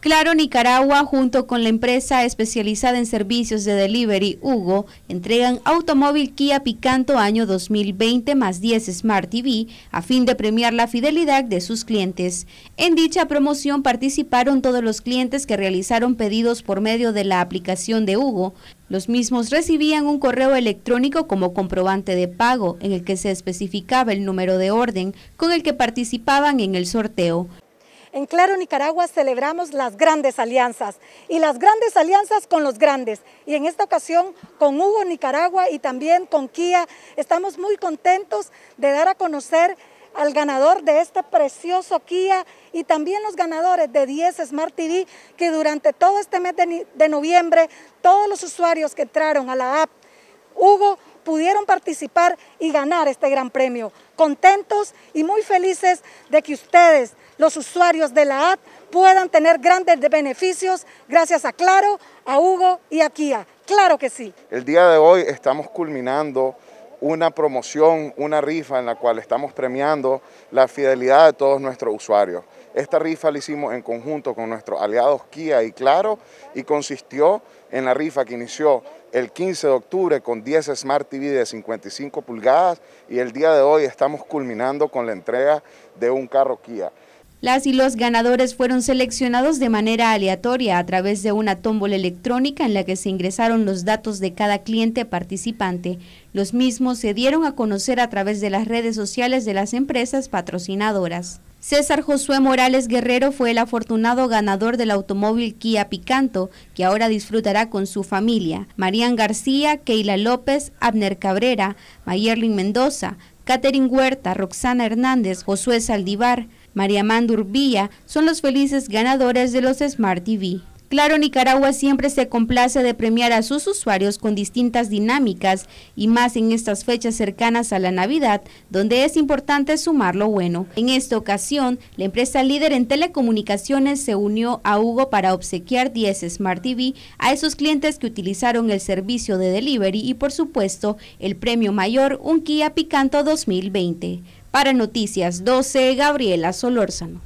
Claro Nicaragua, junto con la empresa especializada en servicios de delivery Hugo, entregan automóvil Kia Picanto año 2020 más 10 Smart TV a fin de premiar la fidelidad de sus clientes. En dicha promoción participaron todos los clientes que realizaron pedidos por medio de la aplicación de Hugo. Los mismos recibían un correo electrónico como comprobante de pago en el que se especificaba el número de orden con el que participaban en el sorteo. En Claro Nicaragua celebramos las grandes alianzas y las grandes alianzas con los grandes. Y en esta ocasión con Hugo Nicaragua y también con Kia estamos muy contentos de dar a conocer al ganador de este precioso Kia y también los ganadores de 10 Smart TV que durante todo este mes de, noviembre todos los usuarios que entraron a la app Hugo pudieron participar y ganar este gran premio. Contentos y muy felices de que ustedes los usuarios de la app puedan tener grandes beneficios gracias a Claro, a Hugo y a Kia. Claro que sí. El día de hoy estamos culminando una promoción, una rifa en la cual estamos premiando la fidelidad de todos nuestros usuarios. Esta rifa la hicimos en conjunto con nuestros aliados Kia y Claro y consistió en la rifa que inició el 15 de octubre con 10 Smart TV de 55 pulgadas y el día de hoy estamos culminando con la entrega de un carro Kia. Las y los ganadores fueron seleccionados de manera aleatoria a través de una tómbola electrónica en la que se ingresaron los datos de cada cliente participante. Los mismos se dieron a conocer a través de las redes sociales de las empresas patrocinadoras. César Josué Morales Guerrero fue el afortunado ganador del automóvil Kia Picanto, que ahora disfrutará con su familia. Marían García, Keila López, Abner Cabrera, Mayerlin Mendoza, Catherine Huerta, Roxana Hernández, Josué Saldivar, María Mandurbilla son los felices ganadores de los Smart TV. Claro, Nicaragua siempre se complace de premiar a sus usuarios con distintas dinámicas y más en estas fechas cercanas a la Navidad, donde es importante sumar lo bueno. En esta ocasión, la empresa líder en telecomunicaciones se unió a Hugo para obsequiar 10 Smart TV a esos clientes que utilizaron el servicio de delivery y por supuesto el premio mayor, un Kia Picanto 2020. Para Noticias 12, Gabriela Solórzano.